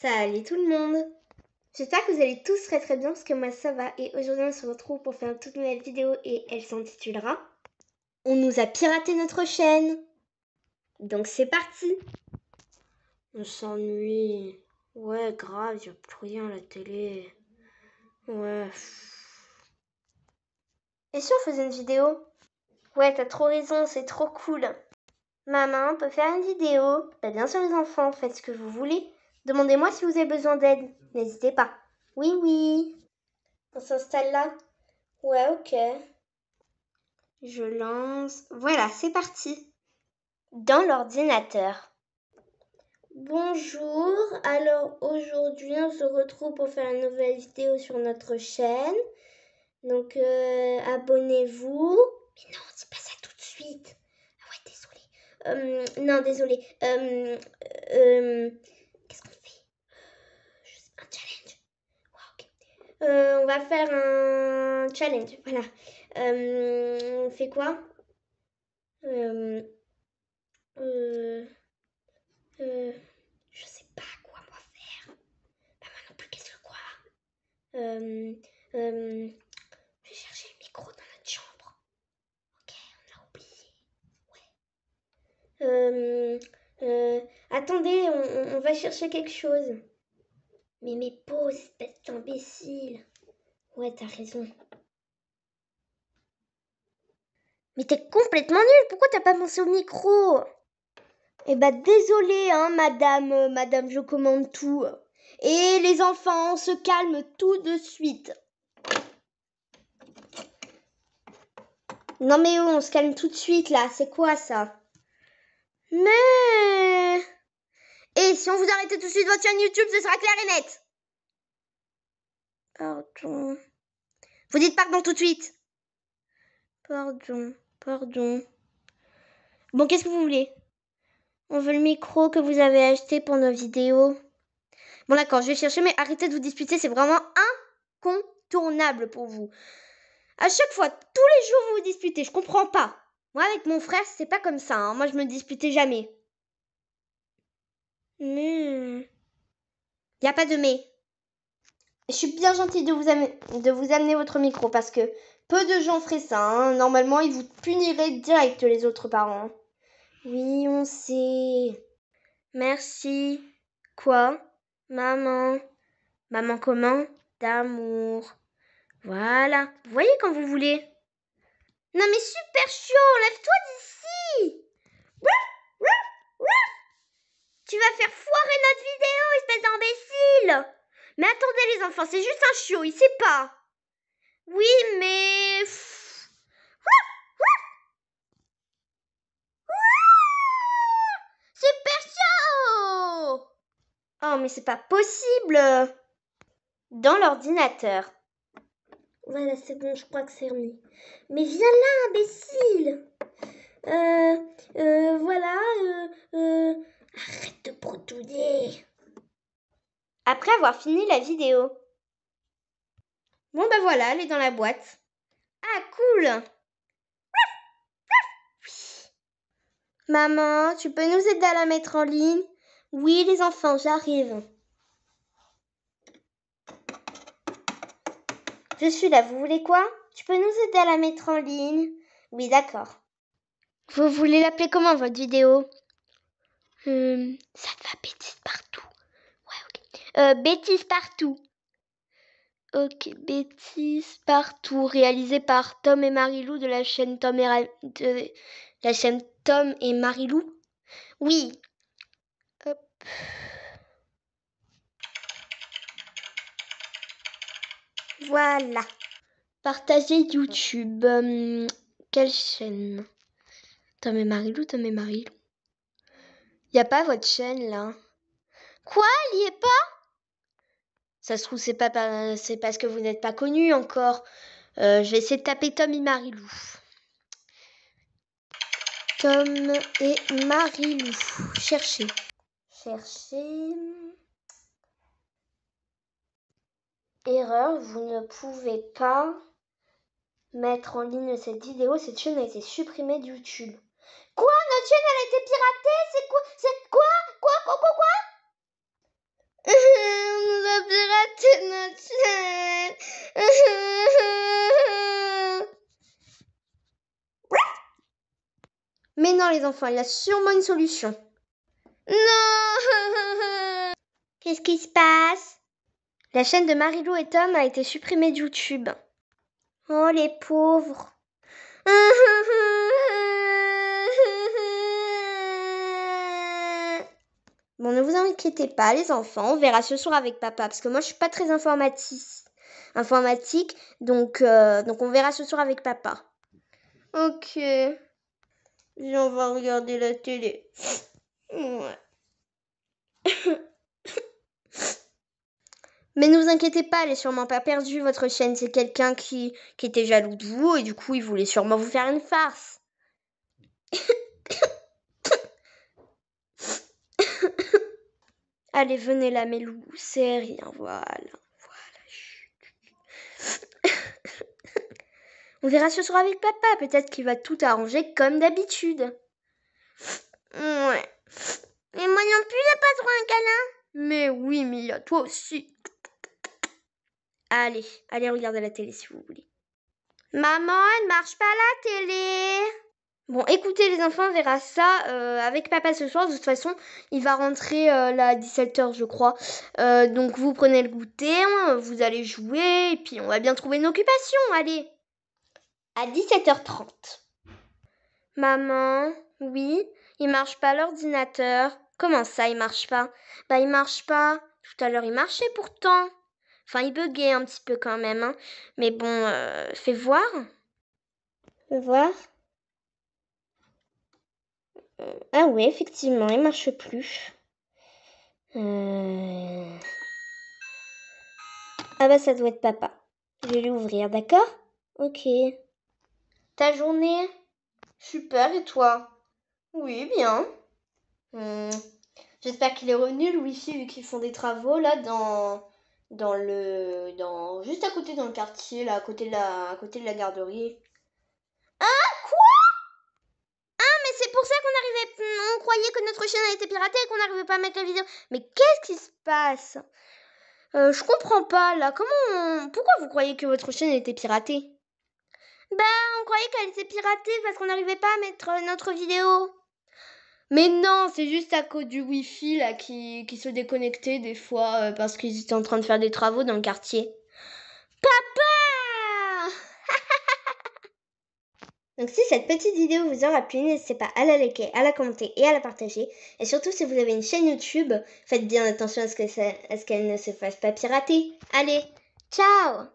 Ça tout le monde J'espère que vous allez tous très très bien parce que moi ça va et aujourd'hui on se retrouve pour faire une toute nouvelle vidéo et elle s'intitulera On nous a piraté notre chaîne Donc c'est parti On s'ennuie. Ouais grave, y'a plus rien à la télé. Ouais. Et si on faisait une vidéo Ouais t'as trop raison, c'est trop cool. Maman, on peut faire une vidéo Bah bien sûr les enfants, faites ce que vous voulez. Demandez-moi si vous avez besoin d'aide. N'hésitez pas. Oui, oui. On s'installe là Ouais, ok. Je lance. Voilà, c'est parti. Dans l'ordinateur. Bonjour, alors aujourd'hui on se retrouve pour faire une nouvelle vidéo sur notre chaîne. Donc euh, abonnez-vous. Mais non, c'est pas ça tout de suite. Ah ouais, désolé. Euh, non, désolé. Euh, on va faire un challenge. Voilà. Euh, on fait quoi euh, euh, Je sais pas quoi moi faire. Bah moi non plus, qu'est-ce que quoi Je vais chercher le micro dans notre chambre. Ok, on l'a oublié. Ouais. attendez, on, va chercher quelque chose. Mais mes pauses, espèce d'imbécile. Ouais, t'as raison. Mais t'es complètement nul, pourquoi t'as pas pensé au micro Eh bah désolé, hein, madame, euh, madame, je commande tout. Et les enfants, on se calme tout de suite. Non mais oh, on se calme tout de suite là, c'est quoi ça Mais... Et si on vous arrêtait tout de suite votre chaîne YouTube, ce sera clair et net Pardon. Vous dites pardon tout de suite. Pardon, pardon. Bon, qu'est-ce que vous voulez On veut le micro que vous avez acheté pour nos vidéos. Bon, d'accord, je vais chercher, mais arrêtez de vous disputer, c'est vraiment incontournable pour vous. À chaque fois, tous les jours, vous vous disputez, je comprends pas. Moi, avec mon frère, c'est pas comme ça, hein. moi, je me disputais jamais. Il hmm. a pas de mais je suis bien gentille de vous, amener, votre micro parce que peu de gens feraient ça. Hein. Normalement, ils vous puniraient direct les autres parents. Oui, on sait. Merci. Quoi Maman. Maman comment D'amour. Voilà. Vous voyez quand vous voulez. Non mais super chiant, lève-toi d'ici. Tu vas faire foirer notre vidéo, espèce d'imbécile. Mais attendez les enfants, c'est juste un chiot, il sait pas. Oui, mais... Super chiot Oh, mais c'est pas possible Dans l'ordinateur. Voilà, c'est bon, je crois que c'est remis. Mais viens là, imbécile Euh, euh voilà, euh, euh. Arrête de brouter après avoir fini la vidéo. Bon ben voilà, elle est dans la boîte. Ah cool Maman, tu peux nous aider à la mettre en ligne Oui les enfants, j'arrive. Je suis là, vous voulez quoi Tu peux nous aider à la mettre en ligne Oui d'accord. Vous voulez l'appeler comment votre vidéo hum, Ça te va péter. Euh, bêtises partout. Ok, bêtises partout, réalisé par Tom et Marilou de la chaîne Tom et de la chaîne Tom et Marilou. Oui. Hop. Voilà. Partager YouTube. Euh, quelle chaîne Tom et Marilou, Tom et Marilou. Y a pas votre chaîne là. Quoi, il y est pas ça se trouve, c'est pas, parce que vous n'êtes pas connu encore. Euh, je vais essayer de taper Tom et Marilou. Tom et Marilou. Cherchez. Cherchez. Erreur, vous ne pouvez pas mettre en ligne cette vidéo. Cette chaîne a été supprimée d'YouTube. Quoi Notre chaîne, elle a été piratée C'est quoi C'est Quoi Quoi Quoi Quoi, quoi nous On notre chaîne Mais non, les enfants, il a sûrement une solution. Non Qu'est-ce qui se passe La chaîne de Marilou et Tom a été supprimée de YouTube. Oh, les pauvres Bon, ne vous inquiétez pas, les enfants, on verra ce soir avec papa, parce que moi, je suis pas très informatique, informatique donc, euh, donc on verra ce soir avec papa. Ok. Et on va regarder la télé. Ouais. Mais ne vous inquiétez pas, elle est sûrement pas perdue, votre chaîne. C'est quelqu'un qui, qui était jaloux de vous, et du coup, il voulait sûrement vous faire une farce. Allez, venez là, mes loups, c'est rien, voilà. Voilà. On verra ce soir avec papa, peut-être qu'il va tout arranger comme d'habitude. Ouais. Mais moi non plus, j'ai pas à un câlin. Mais oui, a toi aussi. Allez, allez regarder la télé si vous voulez. Maman, elle marche pas la télé. Bon, écoutez les enfants, on verra ça euh, avec papa ce soir. De toute façon, il va rentrer euh, là à 17h, je crois. Euh, donc vous prenez le goûter, hein, vous allez jouer, et puis on va bien trouver une occupation, allez. À 17h30. Maman, oui, il marche pas l'ordinateur. Comment ça, il marche pas Bah, il marche pas. Tout à l'heure, il marchait pourtant. Enfin, il buguait un petit peu quand même, hein. Mais bon, euh, fais voir. Fais voir euh, ah oui, effectivement, il marche plus. Euh. Ah bah ça doit être papa. Je vais l'ouvrir, d'accord Ok. Ta journée Super, et toi Oui, bien. Hmm. J'espère qu'il est revenu, le wifi, vu qu'ils font des travaux là dans dans le dans juste à côté dans le quartier là à côté à côté de la garderie c'est pour ça qu'on arrivait. On croyait que notre chaîne a été piratée et qu'on n'arrivait pas à mettre la vidéo. Mais qu'est-ce qui se passe euh, Je comprends pas là. Comment Pourquoi vous croyez que votre chaîne a été piratée Bah, on croyait qu'elle était piratée parce qu'on n'arrivait pas à mettre euh, notre vidéo. Mais non, c'est juste à cause du wifi là qui, se déconnectait des fois euh, parce qu'ils étaient en train de faire des travaux dans le quartier. Donc si cette petite vidéo vous aura plu, n'hésitez pas à la liker, à la commenter et à la partager. Et surtout si vous avez une chaîne YouTube, faites bien attention à ce qu'elle ne se fasse pas pirater. Allez, ciao